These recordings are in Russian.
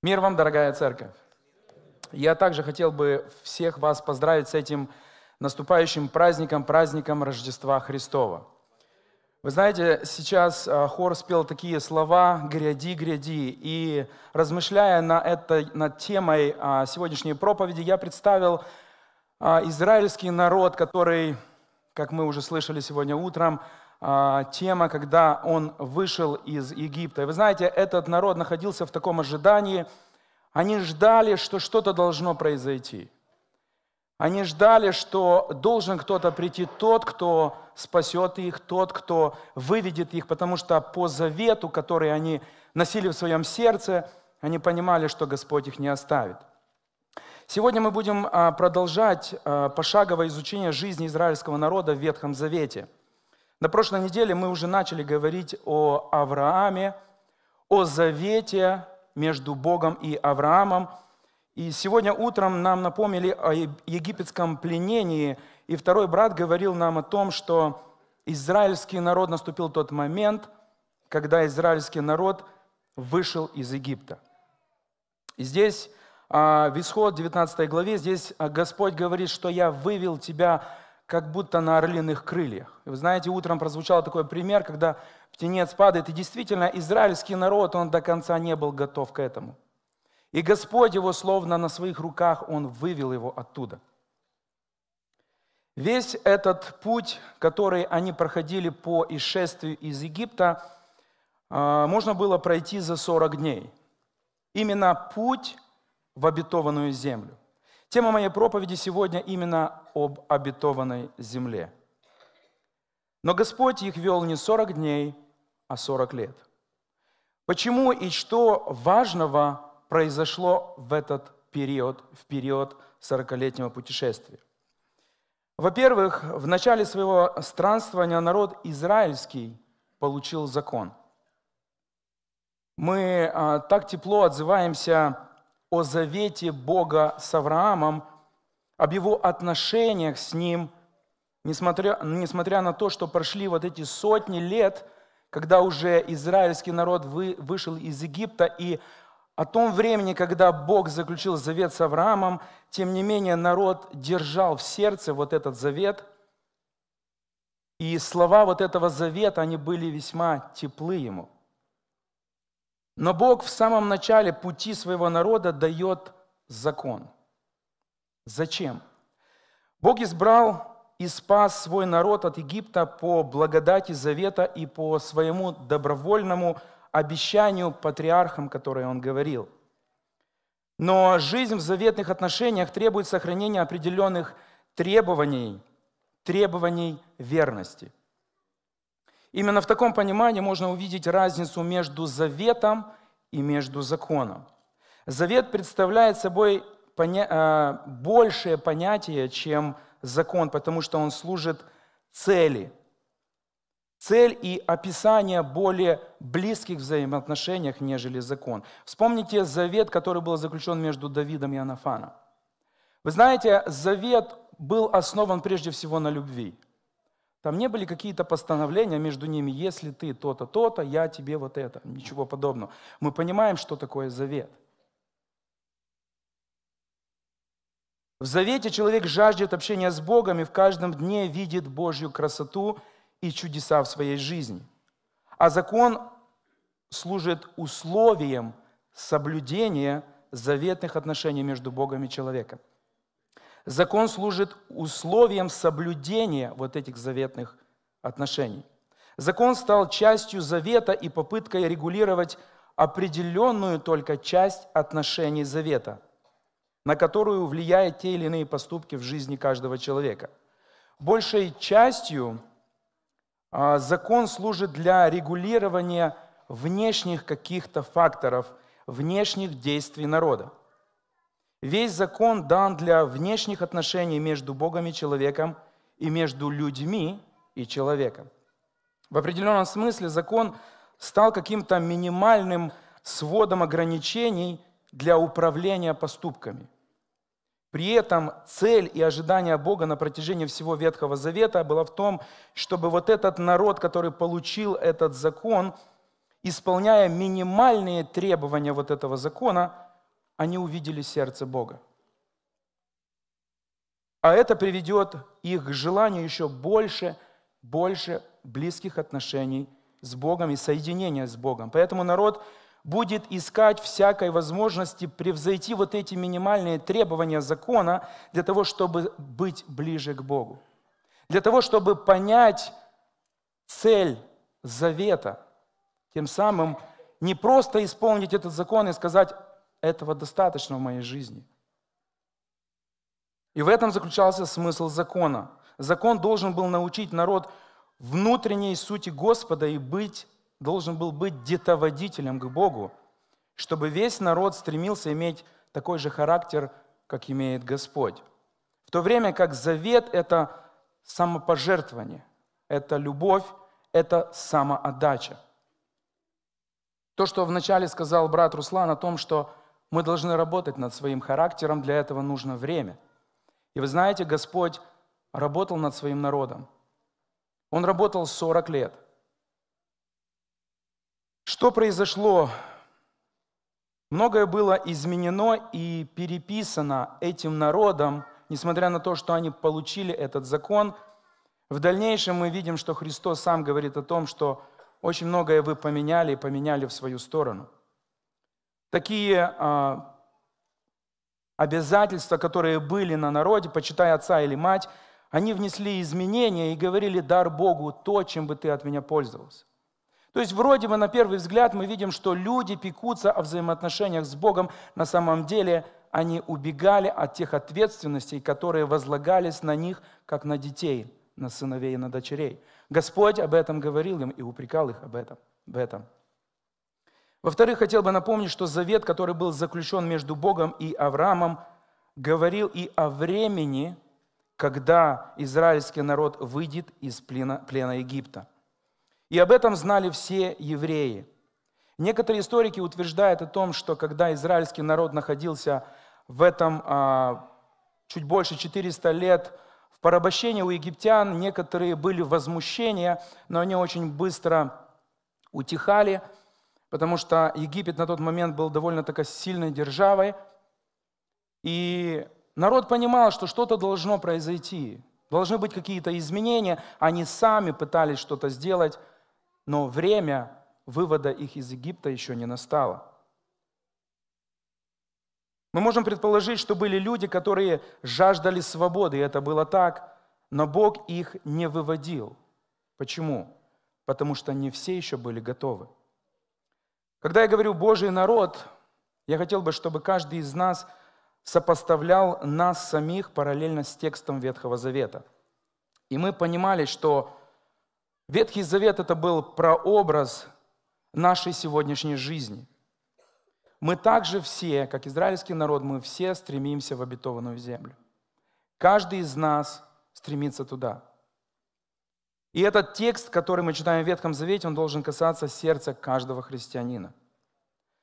Мир вам, дорогая церковь! Я также хотел бы всех вас поздравить с этим наступающим праздником, праздником Рождества Христова. Вы знаете, сейчас а, хор спел такие слова «Гряди, гряди». И размышляя на это, над темой а, сегодняшней проповеди, я представил а, израильский народ, который, как мы уже слышали сегодня утром, а, тема, когда он вышел из Египта. И вы знаете, этот народ находился в таком ожидании, они ждали, что что-то должно произойти. Они ждали, что должен кто-то прийти, тот, кто спасет их, тот, кто выведет их, потому что по завету, который они носили в своем сердце, они понимали, что Господь их не оставит. Сегодня мы будем а, продолжать а, пошаговое изучение жизни израильского народа в Ветхом Завете – на прошлой неделе мы уже начали говорить о Аврааме, о завете между Богом и Авраамом. И сегодня утром нам напомнили о египетском пленении, и второй брат говорил нам о том, что израильский народ наступил тот момент, когда израильский народ вышел из Египта. И здесь а, в Исход 19 главе, здесь а, Господь говорит, что «Я вывел тебя как будто на орлиных крыльях. вы знаете, утром прозвучал такой пример, когда птенец падает, и действительно израильский народ, он до конца не был готов к этому. И Господь его словно на своих руках, он вывел его оттуда. Весь этот путь, который они проходили по исшествию из Египта, а, можно было пройти за 40 дней. Именно путь в обетованную землю. Тема моей проповеди сегодня именно об обетованной земле. Но Господь их вел не 40 дней, а 40 лет. Почему и что важного произошло в этот период, в период 40-летнего путешествия? Во-первых, в начале своего странствования народ израильский получил закон. Мы а, так тепло отзываемся о завете Бога с Авраамом, об его отношениях с ним, несмотря, несмотря на то, что прошли вот эти сотни лет, когда уже израильский народ вы, вышел из Египта, и о том времени, когда Бог заключил завет с Авраамом, тем не менее народ держал в сердце вот этот завет, и слова вот этого завета, они были весьма теплы ему – но Бог в самом начале пути своего народа дает закон. Зачем? Бог избрал и спас свой народ от Египта по благодати завета и по своему добровольному обещанию патриархам, которые он говорил. Но жизнь в заветных отношениях требует сохранения определенных требований, требований верности. Именно в таком понимании можно увидеть разницу между заветом и между законом. Завет представляет собой поня... Э, большее понятие, чем закон, потому что он служит цели. Цель и описание более близких взаимоотношениях, нежели закон. Вспомните завет, который был заключен между Давидом и Анафаном. Вы знаете, завет был основан прежде всего на любви – там не были какие-то постановления между ними, если ты то-то, то-то, я тебе вот это, ничего подобного. Мы понимаем, что такое завет. В завете человек жаждет общения с Богом и в каждом дне видит Божью красоту и чудеса в своей жизни. А закон служит условием соблюдения заветных отношений между Богом и человеком. Закон служит условием соблюдения вот этих заветных отношений. Закон стал частью завета и попыткой регулировать определенную только часть отношений завета, на которую влияют те или иные поступки в жизни каждого человека. Большей частью а, закон служит для регулирования внешних каких-то факторов, внешних действий народа. Весь закон дан для внешних отношений между Богом и человеком и между людьми и человеком. В определенном смысле закон стал каким-то минимальным сводом ограничений для управления поступками. При этом цель и ожидание Бога на протяжении всего Ветхого Завета было в том, чтобы вот этот народ, который получил этот закон, исполняя минимальные требования вот этого закона – они увидели сердце Бога. А это приведет их к желанию еще больше, больше близких отношений с Богом и соединения с Богом. Поэтому народ будет искать всякой возможности превзойти вот эти минимальные требования закона для того, чтобы быть ближе к Богу. Для того, чтобы понять цель завета, тем самым не просто исполнить этот закон и сказать, этого достаточно в моей жизни. И в этом заключался смысл закона. Закон должен был научить народ внутренней сути Господа и быть, должен был быть детоводителем к Богу, чтобы весь народ стремился иметь такой же характер, как имеет Господь. В то время как завет – это самопожертвование, это любовь, это самоотдача. То, что вначале сказал брат Руслан о том, что мы должны работать над своим характером, для этого нужно время. И вы знаете, Господь работал над своим народом. Он работал 40 лет. Что произошло? Многое было изменено и переписано этим народом, несмотря на то, что они получили этот закон. В дальнейшем мы видим, что Христос сам говорит о том, что очень многое вы поменяли и поменяли в свою сторону – такие а, обязательства, которые были на народе, почитай отца или мать, они внесли изменения и говорили, дар Богу то, чем бы ты от меня пользовался. То есть вроде бы на первый взгляд мы видим, что люди пекутся о взаимоотношениях с Богом, на самом деле они убегали от тех ответственностей, которые возлагались на них, как на детей, на сыновей и на дочерей. Господь об этом говорил им и упрекал их об этом. В этом. Во-вторых, хотел бы напомнить, что завет, который был заключен между Богом и Авраамом, говорил и о времени, когда израильский народ выйдет из плена, плена Египта. И об этом знали все евреи. Некоторые историки утверждают о том, что когда израильский народ находился в этом а, чуть больше 400 лет в порабощении у египтян, некоторые были возмущения, но они очень быстро утихали – потому что Египет на тот момент был довольно такой сильной державой, и народ понимал, что что-то должно произойти, должны быть какие-то изменения, они сами пытались что-то сделать, но время вывода их из Египта еще не настало. Мы можем предположить, что были люди, которые жаждали свободы, и это было так, но Бог их не выводил. Почему? Потому что не все еще были готовы. Когда я говорю «Божий народ», я хотел бы, чтобы каждый из нас сопоставлял нас самих параллельно с текстом Ветхого Завета. И мы понимали, что Ветхий Завет – это был прообраз нашей сегодняшней жизни. Мы также все, как израильский народ, мы все стремимся в обетованную землю. Каждый из нас стремится туда – и этот текст, который мы читаем в Ветхом Завете, он должен касаться сердца каждого христианина.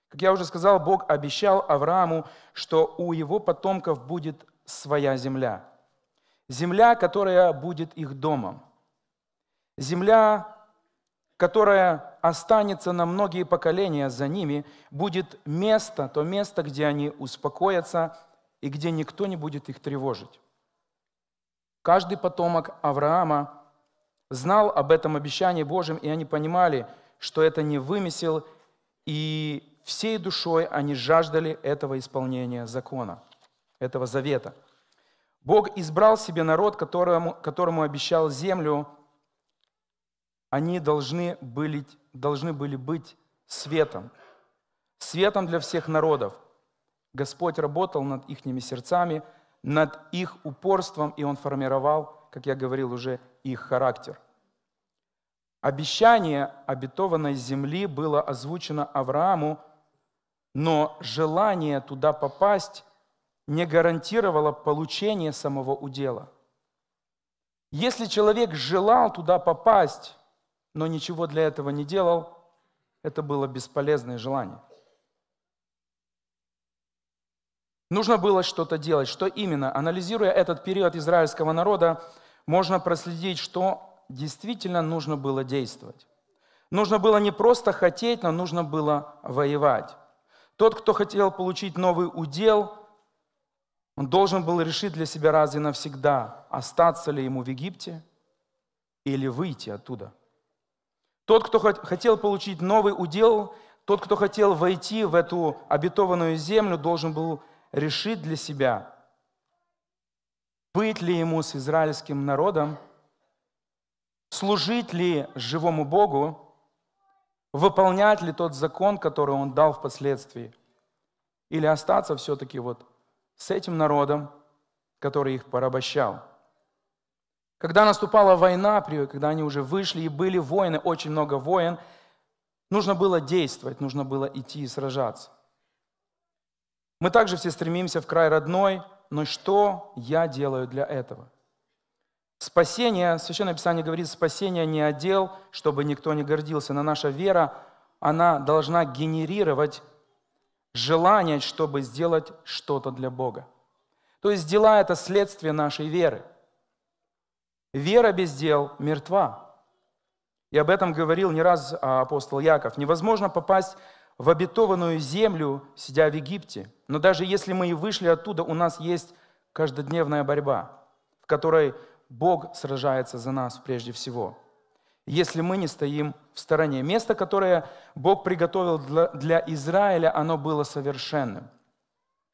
Как я уже сказал, Бог обещал Аврааму, что у его потомков будет своя земля. Земля, которая будет их домом. Земля, которая останется на многие поколения за ними, будет место, то место, где они успокоятся и где никто не будет их тревожить. Каждый потомок Авраама знал об этом обещании Божьем, и они понимали, что это не вымысел, и всей душой они жаждали этого исполнения закона, этого завета. Бог избрал себе народ, которому, которому обещал землю. Они должны были, должны были быть светом, светом для всех народов. Господь работал над их сердцами, над их упорством, и Он формировал как я говорил уже, их характер. Обещание обетованной земли было озвучено Аврааму, но желание туда попасть не гарантировало получение самого удела. Если человек желал туда попасть, но ничего для этого не делал, это было бесполезное желание. Нужно было что-то делать. Что именно? Анализируя этот период израильского народа, можно проследить, что действительно нужно было действовать. Нужно было не просто хотеть, но нужно было воевать. Тот, кто хотел получить новый удел, он должен был решить для себя раз и навсегда, остаться ли ему в Египте или выйти оттуда. Тот, кто хотел получить новый удел, тот, кто хотел войти в эту обетованную землю, должен был решить для себя, быть ли ему с израильским народом, служить ли живому Богу, выполнять ли тот закон, который он дал впоследствии, или остаться все-таки вот с этим народом, который их порабощал. Когда наступала война, когда они уже вышли и были воины, очень много воин, нужно было действовать, нужно было идти и сражаться. Мы также все стремимся в край родной – но что я делаю для этого? Спасение, Священное Писание говорит, спасение не отдел, чтобы никто не гордился, но наша вера, она должна генерировать желание, чтобы сделать что-то для Бога. То есть дела – это следствие нашей веры. Вера без дел мертва. И об этом говорил не раз апостол Яков. Невозможно попасть в обетованную землю, сидя в Египте. Но даже если мы и вышли оттуда, у нас есть каждодневная борьба, в которой Бог сражается за нас прежде всего, если мы не стоим в стороне. Место, которое Бог приготовил для, Израиля, оно было совершенным.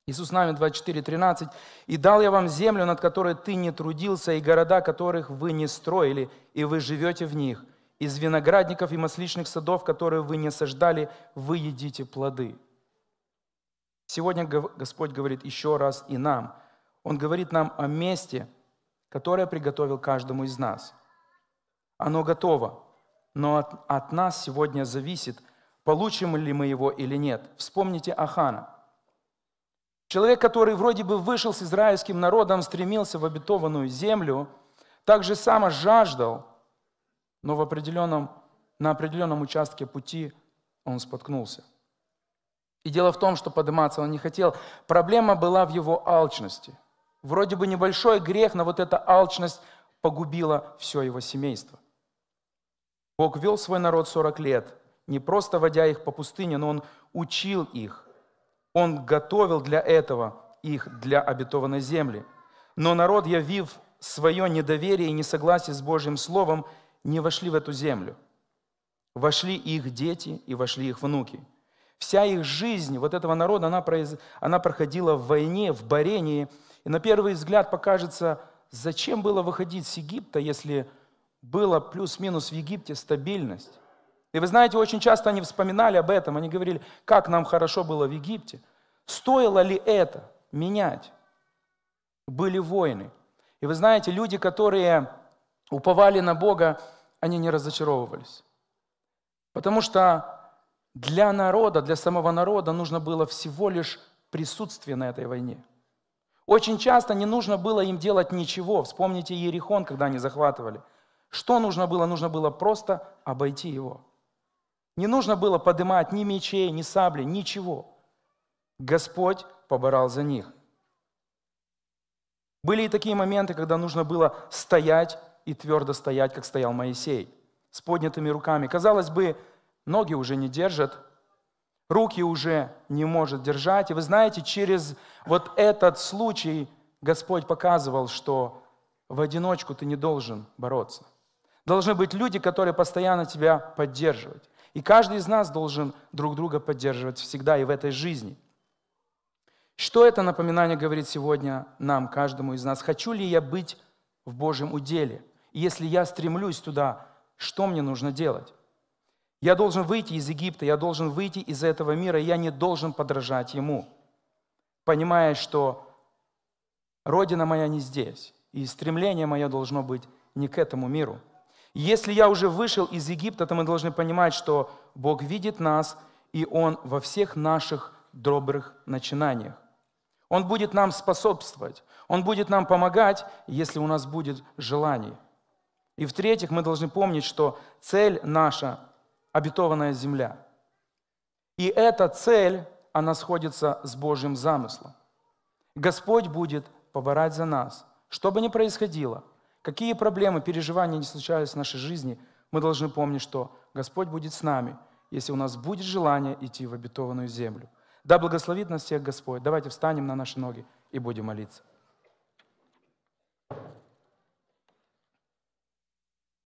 Иисус Навин 24:13 «И дал я вам землю, над которой ты не трудился, и города, которых вы не строили, и вы живете в них, из виноградников и масличных садов, которые вы не саждали, вы едите плоды. Сегодня Господь говорит еще раз и нам. Он говорит нам о месте, которое приготовил каждому из нас. Оно готово, но от, от нас сегодня зависит, получим ли мы его или нет. Вспомните Ахана. Человек, который вроде бы вышел с израильским народом, стремился в обетованную землю, так же само жаждал – но в определенном, на определенном участке пути он споткнулся. И дело в том, что подниматься он не хотел. Проблема была в его алчности. Вроде бы небольшой грех, но вот эта алчность погубила все его семейство. Бог вел свой народ 40 лет, не просто водя их по пустыне, но Он учил их. Он готовил для этого их для обетованной земли. Но народ, явив свое недоверие и несогласие с Божьим Словом, не вошли в эту землю. Вошли их дети и вошли их внуки. Вся их жизнь вот этого народа, она, произ... она проходила в войне, в борении. И на первый взгляд покажется, зачем было выходить с Египта, если было плюс-минус в Египте стабильность. И вы знаете, очень часто они вспоминали об этом, они говорили, как нам хорошо было в Египте. Стоило ли это менять? Были войны. И вы знаете, люди, которые уповали на Бога, они не разочаровывались. Потому что для народа, для самого народа нужно было всего лишь присутствие на этой войне. Очень часто не нужно было им делать ничего. Вспомните Иерихон, когда они захватывали. Что нужно было? Нужно было просто обойти его. Не нужно было поднимать ни мечей, ни сабли, ничего. Господь поборал за них. Были и такие моменты, когда нужно было стоять и твердо стоять, как стоял Моисей, с поднятыми руками. Казалось бы, ноги уже не держат, руки уже не может держать. И вы знаете, через вот этот случай Господь показывал, что в одиночку ты не должен бороться. Должны быть люди, которые постоянно тебя поддерживают. И каждый из нас должен друг друга поддерживать всегда и в этой жизни. Что это напоминание говорит сегодня нам, каждому из нас? Хочу ли я быть в Божьем уделе? если я стремлюсь туда, что мне нужно делать? Я должен выйти из Египта, я должен выйти из этого мира, я не должен подражать ему, понимая, что Родина моя не здесь, и стремление мое должно быть не к этому миру. Если я уже вышел из Египта, то мы должны понимать, что Бог видит нас, и Он во всех наших добрых начинаниях. Он будет нам способствовать, Он будет нам помогать, если у нас будет желание – и в-третьих, мы должны помнить, что цель наша – обетованная земля. И эта цель, она сходится с Божьим замыслом. Господь будет поборать за нас. Что бы ни происходило, какие проблемы, переживания не случались в нашей жизни, мы должны помнить, что Господь будет с нами, если у нас будет желание идти в обетованную землю. Да благословит нас всех Господь. Давайте встанем на наши ноги и будем молиться.